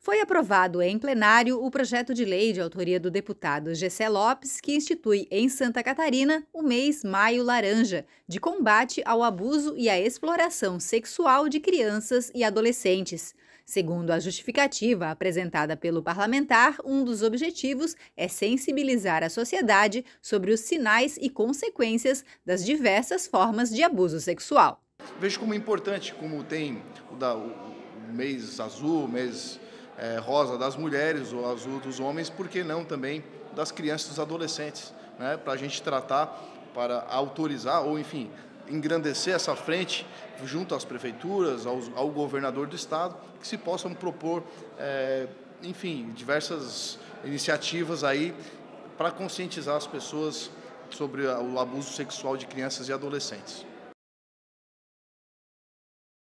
Foi aprovado em plenário o projeto de lei de autoria do deputado Gessé Lopes, que institui em Santa Catarina o mês Maio Laranja, de combate ao abuso e à exploração sexual de crianças e adolescentes. Segundo a justificativa apresentada pelo parlamentar, um dos objetivos é sensibilizar a sociedade sobre os sinais e consequências das diversas formas de abuso sexual vejo como importante, como tem o, da, o mês azul, o mês é, rosa das mulheres, o azul dos homens, por que não também das crianças e dos adolescentes, né? para a gente tratar, para autorizar ou, enfim, engrandecer essa frente junto às prefeituras, aos, ao governador do estado, que se possam propor, é, enfim, diversas iniciativas aí para conscientizar as pessoas sobre o abuso sexual de crianças e adolescentes.